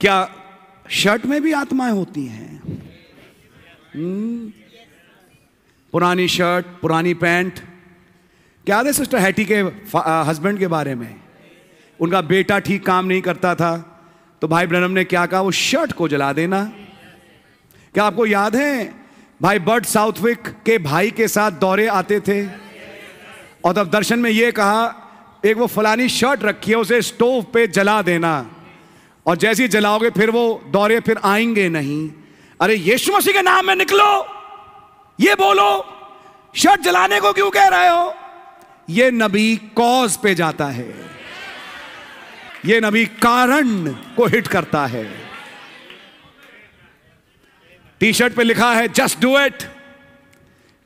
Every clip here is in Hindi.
क्या शर्ट में भी आत्माएं होती हैं हम्म। पुरानी शर्ट पुरानी पैंट क्या है सिस्टर हैटी के हस्बैंड के बारे में उनका बेटा ठीक काम नहीं करता था तो भाई ब्रनम ने क्या कहा वो शर्ट को जला देना क्या आपको याद है भाई बर्ड साउथविक के भाई के साथ दौरे आते थे और तब दर्शन में ये कहा एक वो फलानी शर्ट रखी है उसे स्टोव पे जला देना और जैसे ही जलाओगे फिर वो दौरे फिर आएंगे नहीं अरे यीशु मसीह के नाम में निकलो ये बोलो शर्ट जलाने को क्यों कह रहे हो ये नबी कॉज पे जाता है ये नबी कारण को हिट करता है टी शर्ट पे लिखा है just do it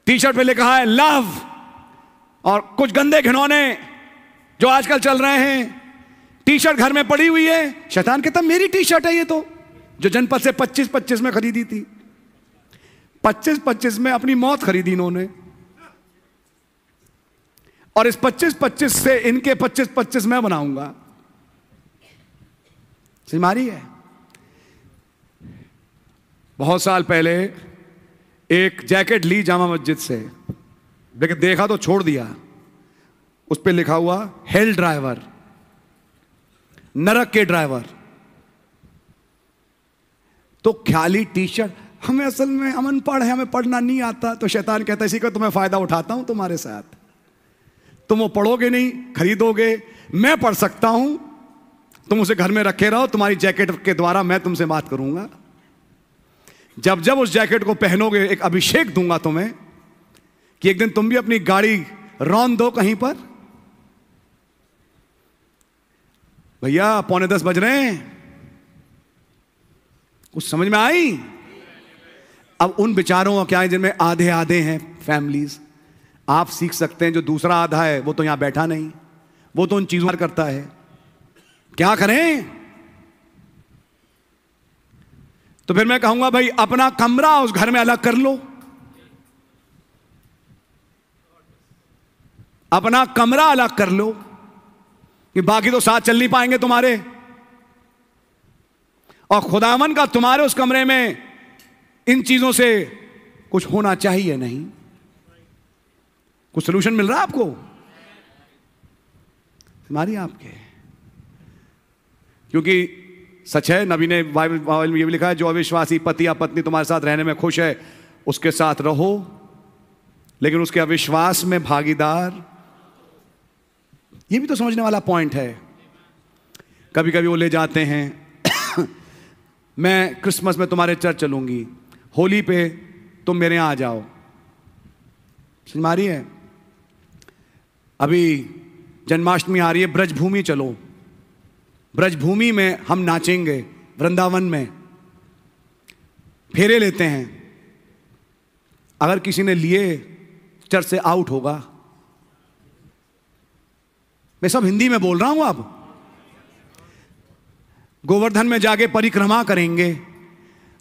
T shirt पे लिखा है लव और कुछ गंदे घिनौने जो आजकल चल रहे हैं टी शर्ट घर में पड़ी हुई है शैतान कहता मेरी टी शर्ट है ये तो जो जनपद से 25 25 में खरीदी थी 25 25 में अपनी मौत खरीदी इन्होंने और इस 25 25 से इनके 25 25 मैं बनाऊंगा सिमारी है बहुत साल पहले एक जैकेट ली जामा मस्जिद से लेकिन देखा तो छोड़ दिया उस पर लिखा हुआ हेल ड्राइवर नरक के ड्राइवर तो ख्याली टी शर्ट हमें असल में हम अनपढ़ है हमें पढ़ना नहीं आता तो शैतान कहता है इसी का तुम्हें तो फायदा उठाता हूं तुम्हारे साथ तुम वो पढ़ोगे नहीं खरीदोगे मैं पढ़ सकता हूं तुम उसे घर में रखे रहो तुम्हारी जैकेट के द्वारा मैं तुमसे बात करूंगा जब जब उस जैकेट को पहनोगे एक अभिषेक दूंगा तुम्हें कि एक दिन तुम भी अपनी गाड़ी रौन दो कहीं पर भैया पौने दस बज रहे हैं कुछ समझ में आई अब उन विचारों का क्या है जिनमें आधे आधे हैं फैमिलीज आप सीख सकते हैं जो दूसरा आधा है वो तो यहां बैठा नहीं वो तो उन चीजों पर करता है क्या करें तो फिर मैं कहूंगा भाई अपना कमरा उस घर में अलग कर लो अपना कमरा अलग कर लो कि बाकी तो साथ चल नहीं पाएंगे तुम्हारे और खुदावन का तुम्हारे उस कमरे में इन चीजों से कुछ होना चाहिए नहीं कुछ सोल्यूशन मिल रहा आपको तुम्हारी आपके क्योंकि सच है नबी ने बाइबल बाइबल में यह भी लिखा है जो अविश्वासी पति या पत्नी तुम्हारे साथ रहने में खुश है उसके साथ रहो लेकिन उसके अविश्वास में भागीदार ये भी तो समझने वाला पॉइंट है कभी कभी वो ले जाते हैं मैं क्रिसमस में तुम्हारे चर्च चलूंगी होली पे तुम मेरे यहां आ जाओ समझ मारी है अभी जन्माष्टमी आ रही है ब्रजभूमि चलो ब्रजभूमि में हम नाचेंगे वृंदावन में फेरे लेते हैं अगर किसी ने लिए चर्च से आउट होगा मैं सब हिंदी में बोल रहा हूं अब गोवर्धन में जाके परिक्रमा करेंगे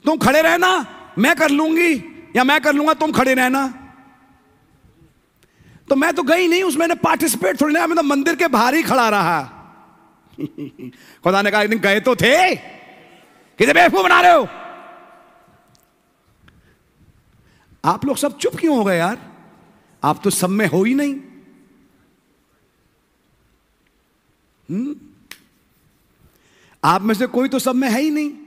तुम खड़े रहना मैं कर लूंगी या मैं कर लूंगा तुम खड़े रहना तो मैं तो गई नहीं उसमें पार्टिसिपेट थोड़ी ना मैं तो मंदिर के बाहर ही खड़ा रहा खुदा ने कहा दिन गए तो थे किसे बेवकूफ बना रहे हो आप लोग सब चुप क्यों हो गए यार आप तो सब में हो ही नहीं आप में से कोई तो सब में है ही नहीं